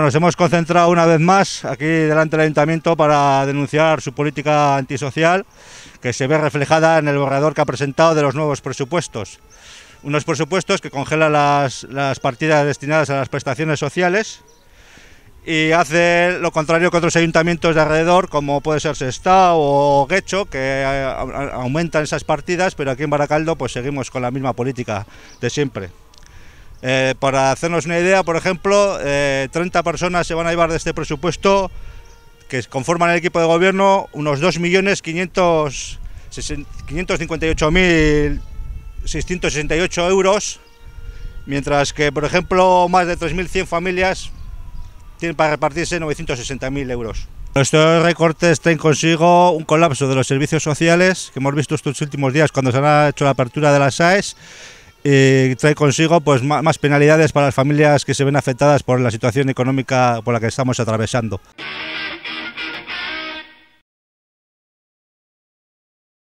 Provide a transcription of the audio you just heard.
Nos hemos concentrado una vez más aquí delante del Ayuntamiento para denunciar su política antisocial que se ve reflejada en el borrador que ha presentado de los nuevos presupuestos. Unos presupuestos que congelan las, partidas destinadas a las prestaciones sociales y hace lo contrario que otros ayuntamientos de alrededor, como puede ser Sestao o Guecho, que eh, aumentan esas partidas, pero aquí en Baracaldo pues seguimos con la misma política de siempre. Eh, para hacernos una idea, por ejemplo, 30 eh, personas se van a llevar de este presupuesto que conforman el equipo de gobierno unos 2.558.668 euros, mientras que, por ejemplo, más de 3.100 familias tienen para repartirse 960.000 euros. Estos recortes traen consigo un colapso de los servicios sociales que hemos visto estos últimos días cuando se ha hecho la apertura de las AES y trae consigo pues más penalidades para las familias que se ven afectadas por la situación económica por la que estamos atravesando.